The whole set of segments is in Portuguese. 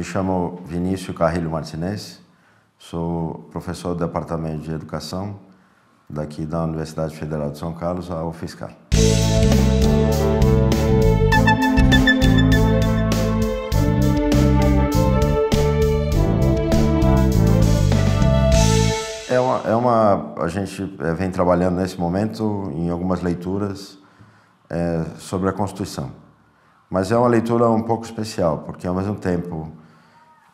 Me chamo Vinícius Carrilho Martinez, sou professor do Departamento de Educação daqui da Universidade Federal de São Carlos, a UFSCar. É uma, é uma, a gente eh, vem trabalhando nesse momento em algumas leituras é, sobre a Constituição. Mas é uma leitura um pouco especial, porque ao mesmo tempo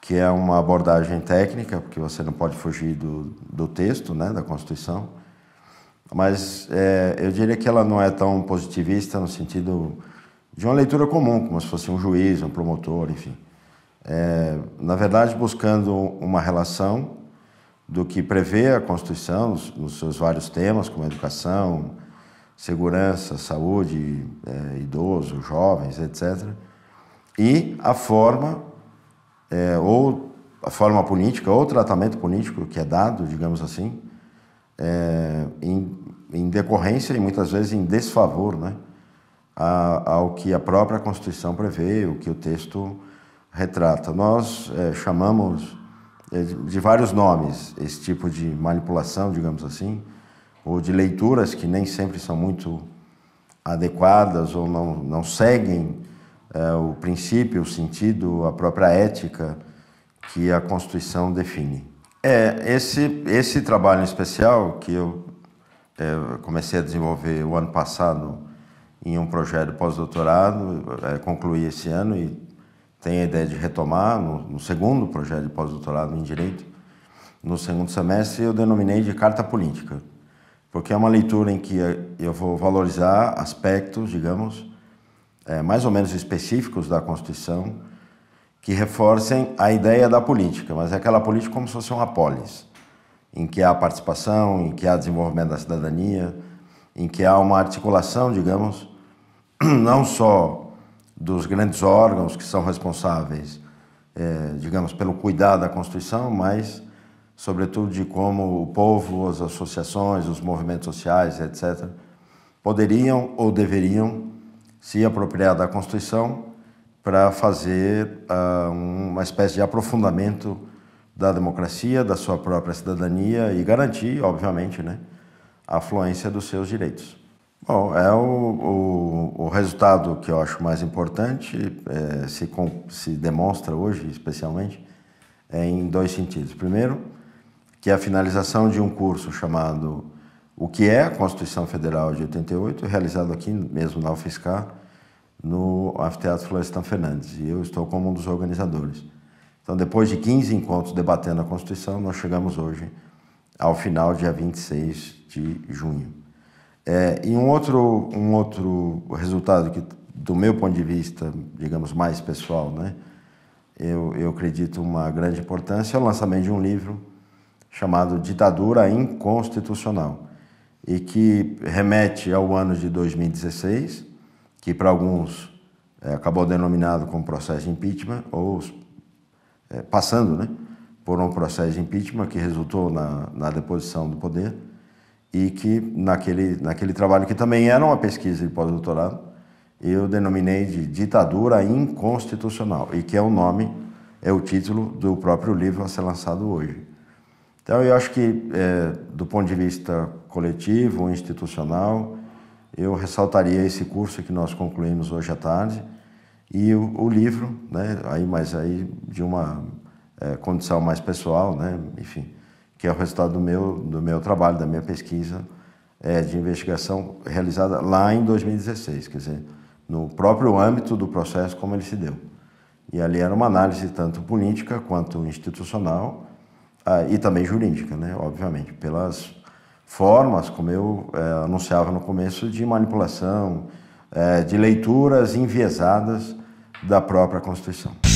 que é uma abordagem técnica, porque você não pode fugir do, do texto né, da Constituição, mas é, eu diria que ela não é tão positivista no sentido de uma leitura comum, como se fosse um juiz, um promotor, enfim. É, na verdade, buscando uma relação do que prevê a Constituição nos, nos seus vários temas, como educação, segurança, saúde, é, idoso, jovens, etc., e a forma é, ou a forma política, ou tratamento político que é dado, digamos assim, é, em, em, decorrência e muitas vezes em desfavor né, a, ao que a própria Constituição prevê, o que o texto retrata. Nós é, chamamos é, de vários nomes esse tipo de manipulação, digamos assim, ou de leituras que nem sempre são muito adequadas ou não, não seguem é, o princípio, o sentido, a própria ética que a Constituição define. É, esse, esse trabalho especial que eu é, comecei a desenvolver o ano passado em um projeto pós-doutorado, é, concluí esse ano e tenho a ideia de retomar no, no segundo projeto de pós-doutorado em Direito, no segundo semestre, eu denominei de Carta Política, porque é uma leitura em que eu vou valorizar aspectos, digamos, é, mais ou menos específicos da Constituição que reforcem a ideia da política, mas é aquela política como se fosse uma polis, em que há participação, em que há desenvolvimento da cidadania, em que há uma articulação, digamos, não só dos grandes órgãos que são responsáveis, é, digamos, pelo cuidado da Constituição, mas, sobretudo, de como o povo, as associações, os movimentos sociais, etc., poderiam ou deveriam se apropriar da Constituição para fazer uh, uma espécie de aprofundamento da democracia, da sua própria cidadania e garantir, obviamente, né, a fluência dos seus direitos. Bom, é o, o, o resultado que eu acho mais importante, é, se, se demonstra hoje, especialmente, é em dois sentidos. Primeiro, que a finalização de um curso chamado o que é a Constituição Federal de 88, realizado aqui mesmo na UFSCar, no Anfiteatro Florestan Fernandes, e eu estou como um dos organizadores. Então, depois de 15 encontros debatendo a Constituição, nós chegamos hoje ao final, dia 26 de junho. É, e um outro, um outro resultado que, do meu ponto de vista, digamos, mais pessoal, né, eu, eu acredito uma grande importância, é o lançamento de um livro chamado Ditadura Inconstitucional, e que remete ao ano de 2016, que para alguns é, acabou denominado como processo de impeachment, ou é, passando né, por um processo de impeachment que resultou na, na deposição do poder, e que naquele, naquele trabalho, que também era uma pesquisa de pós-doutorado, eu denominei de ditadura inconstitucional, e que é o nome, é o título do próprio livro a ser lançado hoje. Então, eu acho que, é, do ponto de vista coletivo, institucional, eu ressaltaria esse curso que nós concluímos hoje à tarde e o, o livro, né, aí, mas aí de uma é, condição mais pessoal, né, enfim, que é o resultado do meu, do meu trabalho, da minha pesquisa é, de investigação realizada lá em 2016, quer dizer, no próprio âmbito do processo como ele se deu. E ali era uma análise tanto política quanto institucional, ah, e também jurídica, né, obviamente, pelas formas, como eu é, anunciava no começo, de manipulação, é, de leituras enviesadas da própria Constituição.